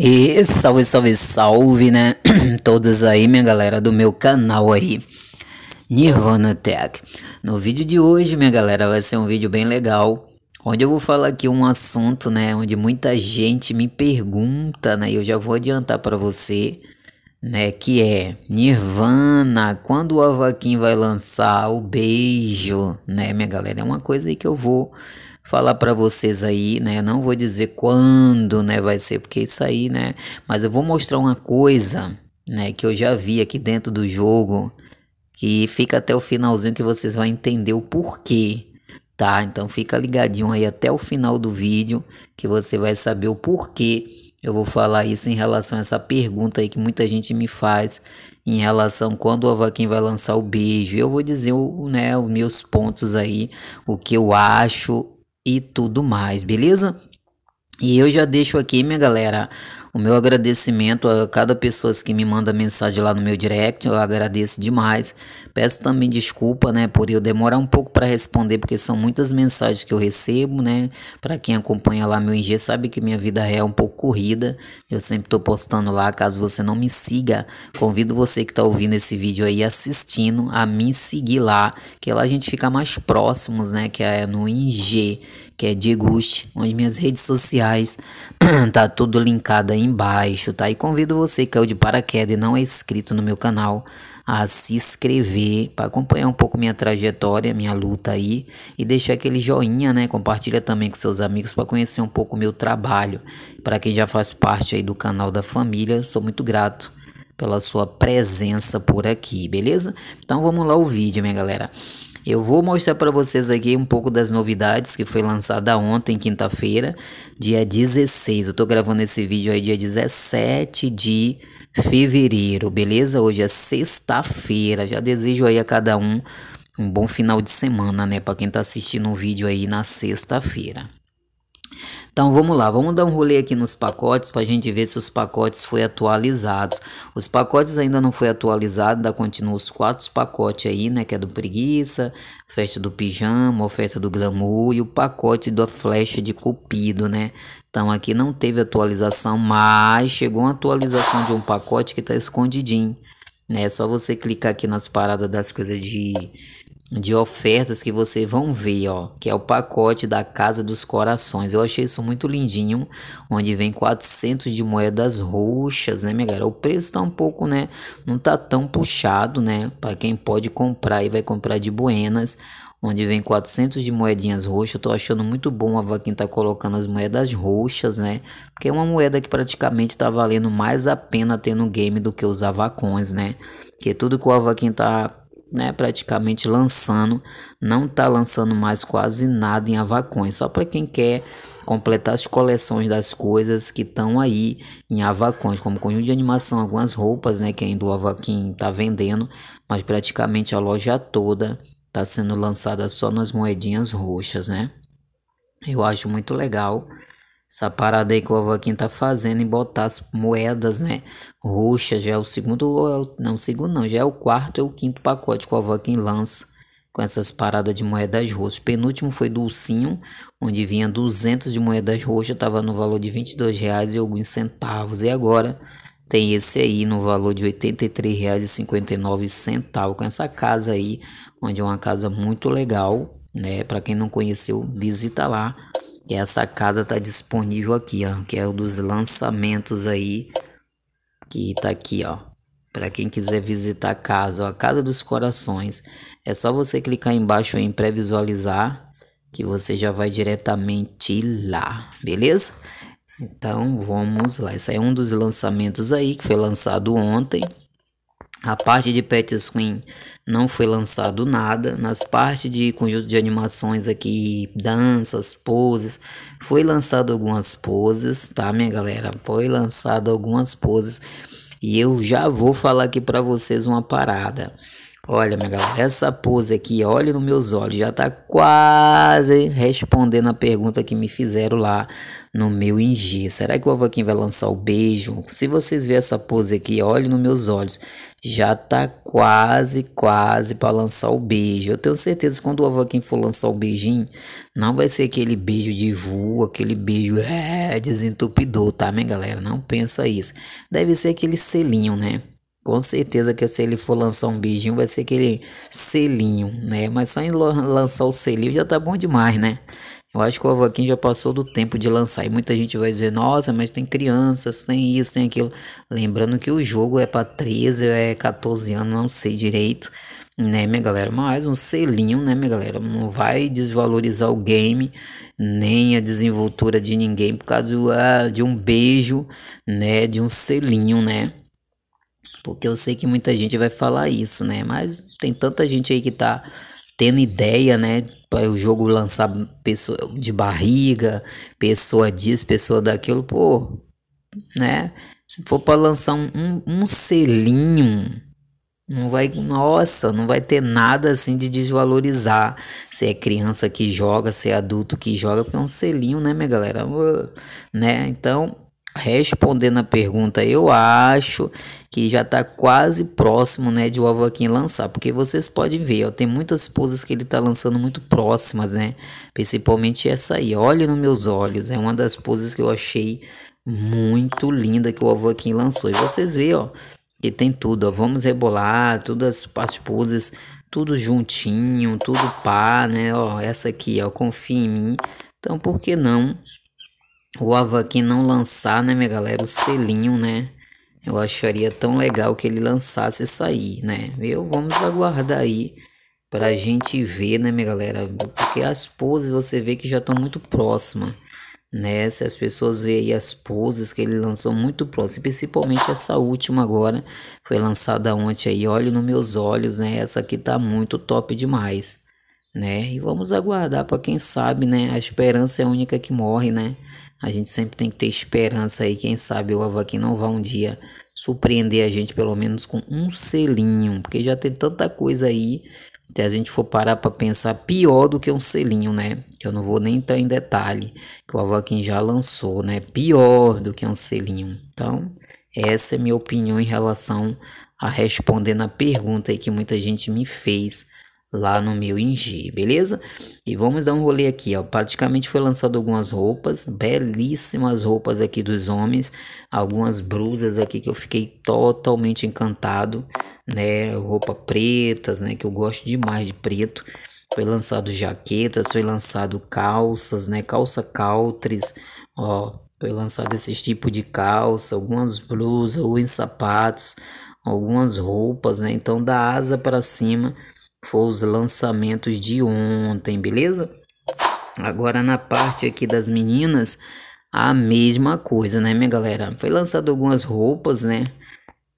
E salve, salve, salve, né? Todos aí, minha galera do meu canal aí. Nirvana Tech. No vídeo de hoje, minha galera, vai ser um vídeo bem legal. Onde eu vou falar aqui um assunto, né? Onde muita gente me pergunta, né? E eu já vou adiantar para você, né? Que é Nirvana, quando o Avaquim vai lançar o beijo, né, minha galera? É uma coisa aí que eu vou falar para vocês aí, né? Não vou dizer quando, né, vai ser, porque isso aí, né? Mas eu vou mostrar uma coisa, né, que eu já vi aqui dentro do jogo, que fica até o finalzinho que vocês vão entender o porquê, tá? Então fica ligadinho aí até o final do vídeo que você vai saber o porquê. Eu vou falar isso em relação a essa pergunta aí que muita gente me faz em relação quando o Avaquim vai lançar o beijo. Eu vou dizer o, né, os meus pontos aí, o que eu acho e tudo mais, beleza? E eu já deixo aqui, minha galera, o meu agradecimento a cada pessoa que me manda mensagem lá no meu direct, eu agradeço demais. Peço também desculpa, né, por eu demorar um pouco para responder, porque são muitas mensagens que eu recebo, né? Para quem acompanha lá meu IG sabe que minha vida é um pouco corrida. Eu sempre tô postando lá, caso você não me siga, convido você que tá ouvindo esse vídeo aí assistindo a me seguir lá, que lá a gente fica mais próximos, né, que é no IG, que é Diegust, onde minhas redes sociais tá tudo linkado aí aí embaixo, tá? E convido você que é o de paraquedas e não é inscrito no meu canal a se inscrever para acompanhar um pouco minha trajetória, minha luta aí e deixar aquele joinha, né? Compartilha também com seus amigos para conhecer um pouco o meu trabalho. Para quem já faz parte aí do canal da família, sou muito grato pela sua presença por aqui, beleza? Então vamos lá o vídeo, minha galera. Eu vou mostrar para vocês aqui um pouco das novidades que foi lançada ontem, quinta-feira, dia 16. Eu estou gravando esse vídeo aí dia 17 de fevereiro, beleza? Hoje é sexta-feira. Já desejo aí a cada um um bom final de semana, né, para quem está assistindo o um vídeo aí na sexta-feira. Então vamos lá, vamos dar um rolê aqui nos pacotes para a gente ver se os pacotes foram atualizados. Os pacotes ainda não foi atualizado, ainda continuam os quatro pacotes aí, né? Que é do preguiça, festa do pijama, oferta do glamour e o pacote da flecha de cupido, né? Então aqui não teve atualização, mas chegou uma atualização de um pacote que está escondidinho, né? É só você clicar aqui nas paradas das coisas de de ofertas que você vão ver, ó, que é o pacote da Casa dos Corações. Eu achei isso muito lindinho, onde vem 400 de moedas roxas, né, minha galera? O preço tá um pouco, né, não tá tão puxado, né, para quem pode comprar e vai comprar de buenas, onde vem 400 de moedinhas roxas. Eu tô achando muito bom a vaquinha tá colocando as moedas roxas, né? Porque é uma moeda que praticamente tá valendo mais a pena ter no game do que os avacões, né? Que é tudo que o avaquinha tá né, praticamente lançando, não está lançando mais quase nada em avacões, é só para quem quer completar as coleções das coisas que estão aí em avacões, como conjunto de animação, algumas roupas, né, que ainda o avaquim está vendendo, mas praticamente a loja toda está sendo lançada só nas moedinhas roxas, né? Eu acho muito legal essa parada aí que o Avaquim tá fazendo e botar as moedas, né? Roxa já é o segundo, é não, segundo não, já é o quarto e é o quinto pacote que o Avaquim lança com essas paradas de moedas roxas. O penúltimo foi do Ursinho, onde vinha 200 de moedas roxas, tava no valor de 22 reais e alguns centavos. E agora tem esse aí no valor de 59 centavos com essa casa aí, onde é uma casa muito legal, né? Para quem não conheceu, visita lá que essa casa tá disponível aqui, ó, que é o dos lançamentos aí, que tá aqui, ó. Para quem quiser visitar a casa, ó, a Casa dos Corações, é só você clicar embaixo em pré-visualizar que você já vai diretamente lá, beleza? Então, vamos lá. Esse é um dos lançamentos aí que foi lançado ontem. A parte de Pet Swing não foi lançado nada. Nas partes de conjunto de animações aqui, danças, poses, foi lançado algumas poses, tá, minha galera? Foi lançado algumas poses. E eu já vou falar aqui para vocês uma parada. Olha, minha galera, essa pose aqui, olhe nos meus olhos, já tá quase respondendo a pergunta que me fizeram lá no meu IG. Será que o Avaquim vai lançar o beijo? Se vocês verem essa pose aqui, olhe nos meus olhos, já tá quase, quase para lançar o beijo. Eu tenho certeza que quando o Avaquim for lançar o beijinho, não vai ser aquele beijo de rua, aquele beijo é, desentupidor, tá, minha galera? Não pensa isso. Deve ser aquele selinho, né? Com certeza que se ele for lançar um beijinho, vai ser aquele selinho, né? Mas só em lançar o selinho já tá bom demais, né? Eu acho que o Avaquinho já passou do tempo de lançar. E muita gente vai dizer, nossa, mas tem crianças, tem isso, tem aquilo. Lembrando que o jogo é para 13, é 14 anos, não sei direito, né, minha galera? Mas um selinho, né, minha galera? Não vai desvalorizar o game, nem a desenvoltura de ninguém por causa ah, de um beijo, né, de um selinho, né? Porque eu sei que muita gente vai falar isso, né? Mas tem tanta gente aí que tá tendo ideia, né? Para o jogo lançar pessoa de barriga, pessoa disso, pessoa daquilo, pô, né? Se for para lançar um, um, selinho, não vai, nossa, não vai ter nada assim de desvalorizar. Se é criança que joga, se é adulto que joga, porque é um selinho, né, minha galera? Né? Então, Respondendo a pergunta, eu acho que já está quase próximo né, de o Avaquim lançar, porque vocês podem ver, ó, tem muitas poses que ele está lançando muito próximas, né? Principalmente essa aí, Olhe nos Meus Olhos, é uma das poses que eu achei muito linda que o Avaquim lançou. E vocês veem, ó, que tem tudo, ó, vamos rebolar, todas as poses, tudo juntinho, tudo pá, né? Ó, essa aqui, ó, confia em mim. Então, por que não o Avakin não lançar, né, minha galera, o selinho, né? Eu acharia tão legal que ele lançasse isso aí, né? Eu vamos aguardar aí pra gente ver, né, minha galera? Porque as poses você vê que já estão muito próximas, né? Se as pessoas verem as poses que ele lançou muito próximo, principalmente essa última agora, foi lançada ontem aí, olho nos meus olhos, né? Essa aqui tá muito top demais, né? E vamos aguardar para quem sabe, né? A esperança é a única que morre, né? A gente sempre tem que ter esperança aí, quem sabe o Avaquim não vá um dia surpreender a gente pelo menos com um selinho, porque já tem tanta coisa aí se a gente for parar para pensar, pior do que um selinho, né? Que eu não vou nem entrar em detalhe, que o Avaquim já lançou, né? Pior do que um selinho. Então, essa é minha opinião em relação a responder na pergunta aí que muita gente me fez lá no meu Ingi, beleza? E vamos dar um rolê aqui, ó. Praticamente foi lançado algumas roupas, belíssimas roupas aqui dos homens, algumas blusas aqui que eu fiquei totalmente encantado, né? Roupa pretas, né? Que eu gosto demais de preto. Foi lançado jaquetas, foi lançado calças, né? Calça caltres, ó. Foi lançado esse tipo de calça, algumas blusas, alguns sapatos, algumas roupas, né? Então da asa para cima foi os lançamentos de ontem, beleza? Agora na parte aqui das meninas, a mesma coisa, né, minha galera? Foi lançado algumas roupas, né?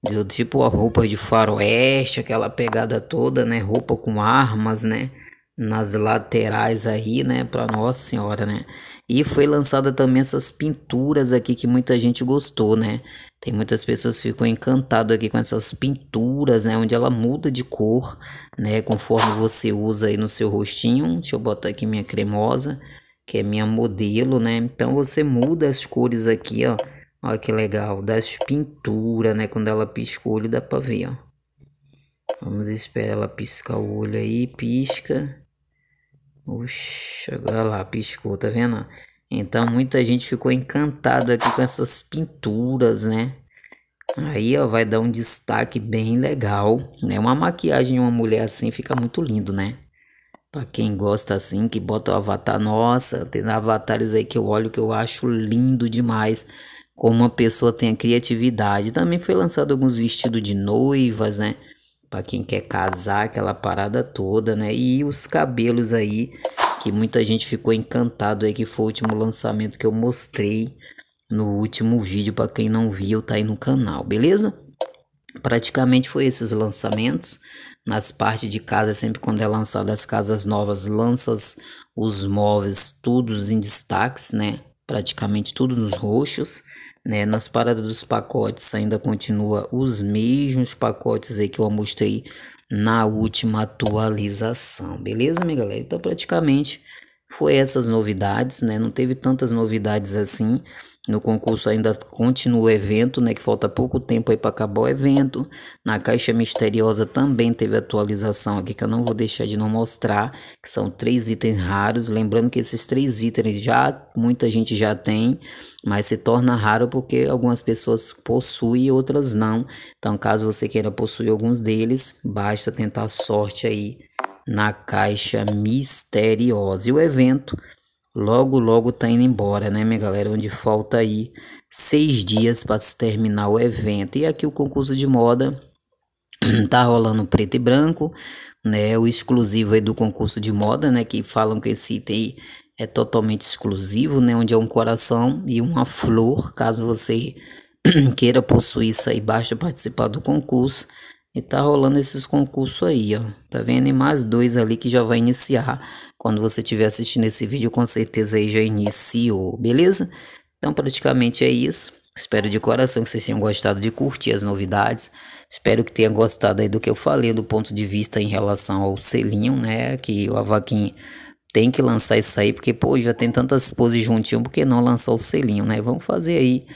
Do tipo a roupa de faroeste, aquela pegada toda, né? Roupa com armas, né? Nas laterais aí, né? Pra Nossa Senhora, né? E foi lançada também essas pinturas aqui que muita gente gostou, né? Tem muitas pessoas que ficam encantadas aqui com essas pinturas, né? Onde ela muda de cor, né? Conforme você usa aí no seu rostinho. Deixa eu botar aqui minha cremosa, que é minha modelo, né? Então você muda as cores aqui, ó. Olha que legal, das pinturas, né? Quando ela pisca o olho, dá pra ver, ó. Vamos esperar ela piscar o olho aí, pisca. Oxa, agora lá, piscou, tá vendo? Então muita gente ficou encantada aqui com essas pinturas, né? Aí, ó, vai dar um destaque bem legal, né? Uma maquiagem de uma mulher assim fica muito lindo, né? Pra quem gosta assim, que bota o avatar, nossa, tem avatares aí que eu olho que eu acho lindo demais. Como uma pessoa tem a criatividade. Também foi lançado alguns vestidos de noivas, né? Pra quem quer casar, aquela parada toda, né? E os cabelos aí, que muita gente ficou encantado aí, que foi o último lançamento que eu mostrei no último vídeo para quem não viu, tá aí no canal, beleza? Praticamente foi esses os lançamentos. Nas partes de casa, sempre quando é lançado as casas novas, lanças os móveis todos em destaques, né? Praticamente tudo nos roxos, né? Nas paradas dos pacotes ainda continua os mesmos pacotes aí que eu mostrei na última atualização, beleza, minha galera? Então, praticamente foi essas novidades, né? Não teve tantas novidades assim. No concurso ainda continua o evento, né? Que falta pouco tempo aí para acabar o evento. Na caixa misteriosa também teve atualização aqui que eu não vou deixar de não mostrar, que são três itens raros. Lembrando que esses três itens já muita gente já tem, mas se torna raro porque algumas pessoas possuem e outras não. Então, caso você queira possuir alguns deles, basta tentar sorte aí na caixa misteriosa. E o evento logo logo tá indo embora, né, minha galera? Onde falta aí seis dias para se terminar o evento. E aqui o concurso de moda tá rolando preto e branco, né? O exclusivo aí do concurso de moda, né? Que falam que esse item é totalmente exclusivo, né? Onde é um coração e uma flor, caso você queira possuir isso aí, basta participar do concurso. E tá rolando esses concursos aí, ó. Tá vendo? E mais dois ali que já vai iniciar quando você estiver assistindo esse vídeo, com certeza aí já iniciou, beleza? Então praticamente é isso. Espero de coração que vocês tenham gostado de curtir as novidades. Espero que tenham gostado aí do que eu falei do ponto de vista em relação ao selinho, né? Que o Avaquinha tem que lançar isso aí, porque, pô, já tem tantas poses juntinho, por que não lançar o selinho, né? Vamos fazer aí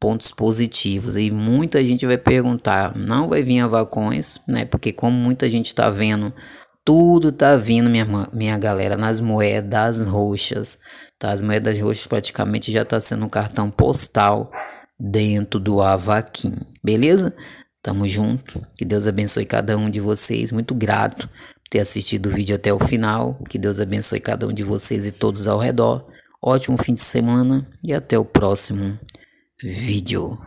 pontos positivos. E muita gente vai perguntar, não vai vir Avacões, né? Porque como muita gente tá vendo tudo tá vindo, minha, minha galera, nas moedas roxas. Tá? As moedas roxas praticamente já tá sendo um cartão postal dentro do Avaquim. Beleza? Tamo junto. Que Deus abençoe cada um de vocês. Muito grato por ter assistido o vídeo até o final. Que Deus abençoe cada um de vocês e todos ao redor. Ótimo fim de semana e até o próximo vídeo.